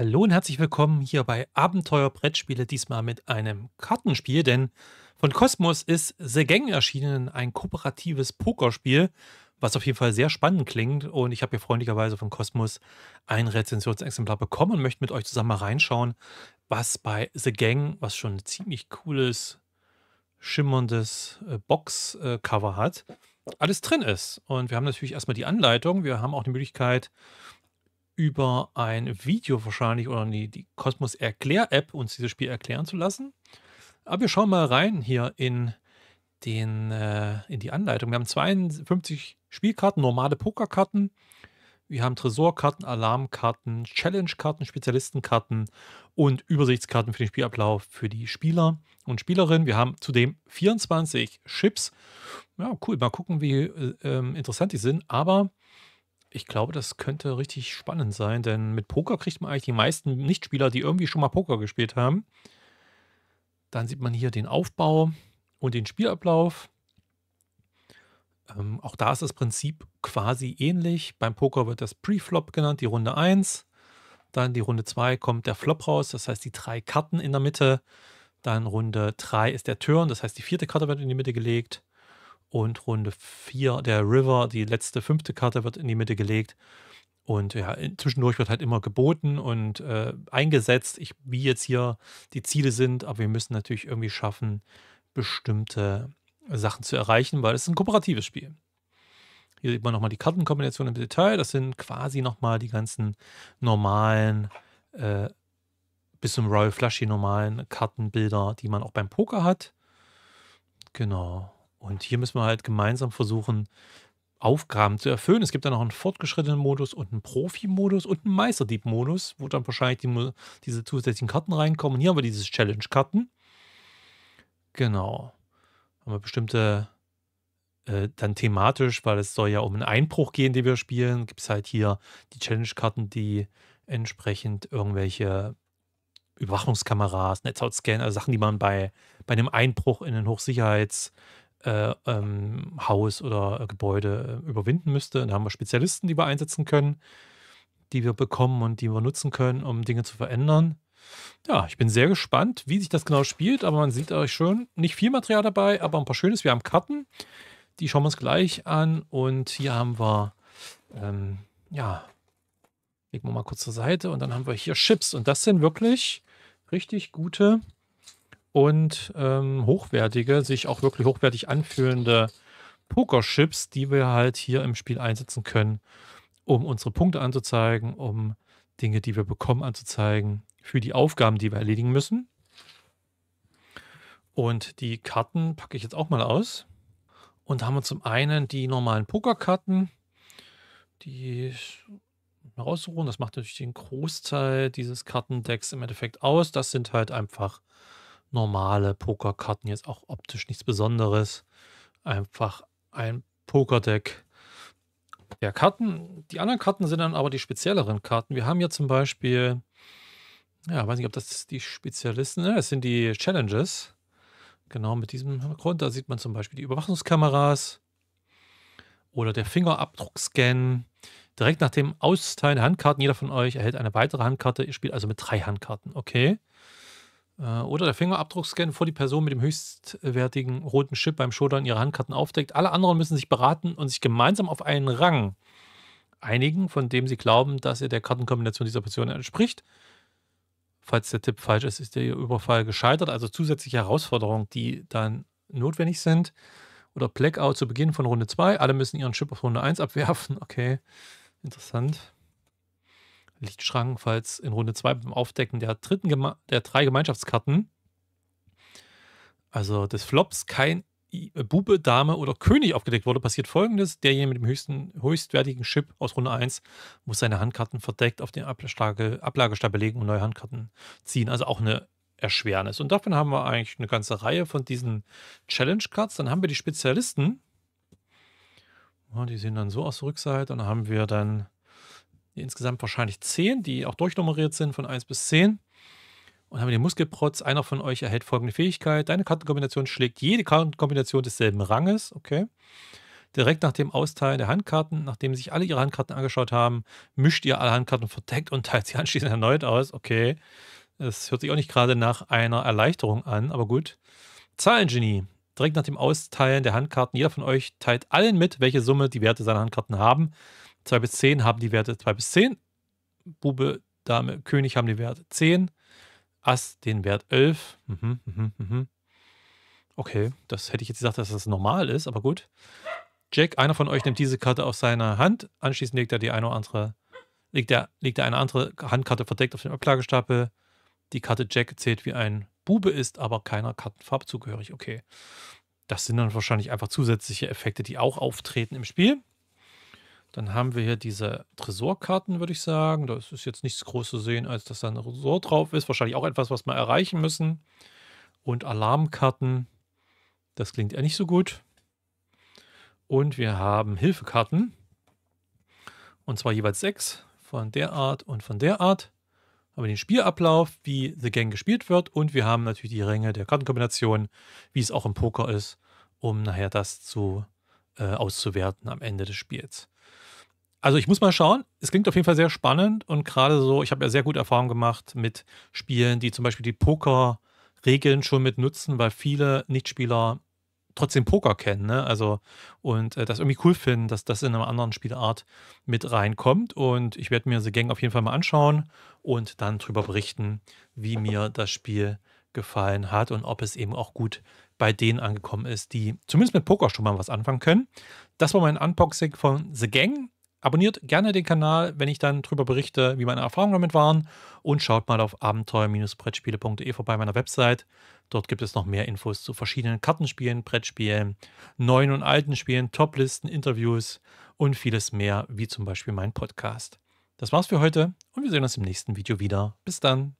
Hallo und herzlich willkommen hier bei Abenteuer Brettspiele, diesmal mit einem Kartenspiel, denn von Cosmos ist The Gang erschienen, ein kooperatives Pokerspiel, was auf jeden Fall sehr spannend klingt und ich habe hier freundlicherweise von Cosmos ein Rezensionsexemplar bekommen und möchte mit euch zusammen mal reinschauen, was bei The Gang, was schon ein ziemlich cooles, schimmerndes äh, Boxcover äh, hat, alles drin ist. Und wir haben natürlich erstmal die Anleitung, wir haben auch die Möglichkeit, über ein Video wahrscheinlich oder die, die Cosmos Erklär-App uns dieses Spiel erklären zu lassen. Aber wir schauen mal rein hier in, den, äh, in die Anleitung. Wir haben 52 Spielkarten, normale Pokerkarten. Wir haben Tresorkarten, Alarmkarten, Challenge-Karten, Spezialistenkarten und Übersichtskarten für den Spielablauf für die Spieler und Spielerinnen. Wir haben zudem 24 Chips. Ja, cool. Mal gucken, wie äh, ähm, interessant die sind. Aber ich glaube, das könnte richtig spannend sein, denn mit Poker kriegt man eigentlich die meisten Nichtspieler, die irgendwie schon mal Poker gespielt haben. Dann sieht man hier den Aufbau und den Spielablauf. Ähm, auch da ist das Prinzip quasi ähnlich. Beim Poker wird das Pre-Flop genannt, die Runde 1. Dann die Runde 2 kommt der Flop raus, das heißt die drei Karten in der Mitte. Dann Runde 3 ist der Turn, das heißt die vierte Karte wird in die Mitte gelegt. Und Runde 4, der River, die letzte fünfte Karte wird in die Mitte gelegt. Und ja, zwischendurch wird halt immer geboten und äh, eingesetzt, ich, wie jetzt hier die Ziele sind. Aber wir müssen natürlich irgendwie schaffen, bestimmte Sachen zu erreichen, weil es ist ein kooperatives Spiel. Hier sieht man nochmal die Kartenkombination im Detail. Das sind quasi nochmal die ganzen normalen, äh, bis zum Royal Flushy normalen Kartenbilder, die man auch beim Poker hat. Genau. Und hier müssen wir halt gemeinsam versuchen, Aufgaben zu erfüllen. Es gibt dann noch einen fortgeschrittenen Modus und einen Profi-Modus und einen Meisterdieb-Modus, wo dann wahrscheinlich die, diese zusätzlichen Karten reinkommen. hier haben wir dieses Challenge-Karten. Genau. Haben wir bestimmte, äh, dann thematisch, weil es soll ja um einen Einbruch gehen, den wir spielen, gibt es halt hier die Challenge-Karten, die entsprechend irgendwelche Überwachungskameras, Netzhaut-Scan, also Sachen, die man bei, bei einem Einbruch in einen Hochsicherheits- äh, ähm, Haus oder äh, Gebäude äh, überwinden müsste. Und da haben wir Spezialisten, die wir einsetzen können, die wir bekommen und die wir nutzen können, um Dinge zu verändern. Ja, ich bin sehr gespannt, wie sich das genau spielt, aber man sieht euch schon nicht viel Material dabei, aber ein paar Schönes. Wir haben Karten, die schauen wir uns gleich an und hier haben wir, ähm, ja, legen wir mal kurz zur Seite und dann haben wir hier Chips und das sind wirklich richtig gute und ähm, hochwertige, sich auch wirklich hochwertig anfühlende Pokerchips, die wir halt hier im Spiel einsetzen können, um unsere Punkte anzuzeigen, um Dinge, die wir bekommen, anzuzeigen, für die Aufgaben, die wir erledigen müssen. Und die Karten packe ich jetzt auch mal aus. Und da haben wir zum einen die normalen Pokerkarten, die rauszuholen. Das macht natürlich den Großteil dieses Kartendecks im Endeffekt aus. Das sind halt einfach normale Pokerkarten, jetzt auch optisch nichts Besonderes. Einfach ein Pokerdeck der Karten. Die anderen Karten sind dann aber die spezielleren Karten. Wir haben hier zum Beispiel, ja, weiß nicht, ob das die Spezialisten, ne, das sind die Challenges. Genau mit diesem Grund, da sieht man zum Beispiel die Überwachungskameras oder der Fingerabdruckscan. Direkt nach dem Austeilen der Handkarten, jeder von euch erhält eine weitere Handkarte. Ihr spielt also mit drei Handkarten, okay? Äh, oder der Fingerabdruckscan vor die Person mit dem höchstwertigen roten Chip beim Showdown ihre Handkarten aufdeckt. Alle anderen müssen sich beraten und sich gemeinsam auf einen Rang einigen, von dem sie glauben, dass er der Kartenkombination dieser Person entspricht. Falls der Tipp falsch ist, ist der Überfall gescheitert. Also zusätzliche Herausforderungen, die dann notwendig sind. Oder Blackout zu Beginn von Runde 2. Alle müssen ihren Chip auf Runde 1 abwerfen. Okay, interessant. Lichtschrank, falls in Runde 2 beim Aufdecken der, dritten der drei Gemeinschaftskarten, also des Flops, kein äh, Bube, Dame oder König aufgedeckt wurde, passiert folgendes. Derjenige mit dem höchsten, höchstwertigen Chip aus Runde 1 muss seine Handkarten verdeckt auf den Ablage, Ablagestapel legen und neue Handkarten ziehen. Also auch eine Erschwernis. Und davon haben wir eigentlich eine ganze Reihe von diesen Challenge-Cards. Dann haben wir die Spezialisten. Ja, die sehen dann so aus der Rückseite. Dann haben wir dann insgesamt wahrscheinlich 10, die auch durchnummeriert sind von 1 bis 10. Und haben den Muskelprotz. Einer von euch erhält folgende Fähigkeit. Deine Kartenkombination schlägt jede Kartenkombination desselben Ranges. Okay. Direkt nach dem Austeilen der Handkarten, nachdem sich alle ihre Handkarten angeschaut haben, mischt ihr alle Handkarten verdeckt und teilt sie anschließend erneut aus. Okay. Das hört sich auch nicht gerade nach einer Erleichterung an, aber gut. Zahlengenie. Direkt nach dem Austeilen der Handkarten, jeder von euch teilt allen mit, welche Summe die Werte seiner Handkarten haben. 2 bis 10 haben die Werte 2 bis 10. Bube, Dame, König haben die Werte 10. Ass den Wert 11. Mhm, mhm, mhm. Okay, das hätte ich jetzt gesagt, dass das normal ist, aber gut. Jack, einer von euch nimmt diese Karte aus seiner Hand. Anschließend legt er die eine oder andere, legt er, legt er eine andere Handkarte verdeckt auf den Ablagestapel. Die Karte Jack zählt wie ein Bube ist, aber keiner Kartenfarbe zugehörig. Okay. Das sind dann wahrscheinlich einfach zusätzliche Effekte, die auch auftreten im Spiel. Dann haben wir hier diese Tresorkarten, würde ich sagen. Da ist jetzt nichts groß zu sehen, als dass da ein Tresor drauf ist. Wahrscheinlich auch etwas, was wir erreichen müssen. Und Alarmkarten. Das klingt eher nicht so gut. Und wir haben Hilfekarten. Und zwar jeweils sechs von der Art und von der Art. Haben wir den Spielablauf, wie The Gang gespielt wird. Und wir haben natürlich die Ränge der Kartenkombination, wie es auch im Poker ist, um nachher das zu äh, auszuwerten am Ende des Spiels. Also ich muss mal schauen. Es klingt auf jeden Fall sehr spannend und gerade so, ich habe ja sehr gute Erfahrungen gemacht mit Spielen, die zum Beispiel die Poker-Regeln schon mit nutzen, weil viele Nichtspieler trotzdem Poker kennen, ne? Also und äh, das irgendwie cool finden, dass das in einer anderen Spielart mit reinkommt. Und ich werde mir The Gang auf jeden Fall mal anschauen und dann darüber berichten, wie mir das Spiel gefallen hat und ob es eben auch gut bei denen angekommen ist, die zumindest mit Poker schon mal was anfangen können. Das war mein Unboxing von The Gang. Abonniert gerne den Kanal, wenn ich dann darüber berichte, wie meine Erfahrungen damit waren. Und schaut mal auf abenteuer-brettspiele.de vorbei, meiner Website. Dort gibt es noch mehr Infos zu verschiedenen Kartenspielen, Brettspielen, neuen und alten Spielen, Toplisten, Interviews und vieles mehr, wie zum Beispiel mein Podcast. Das war's für heute und wir sehen uns im nächsten Video wieder. Bis dann.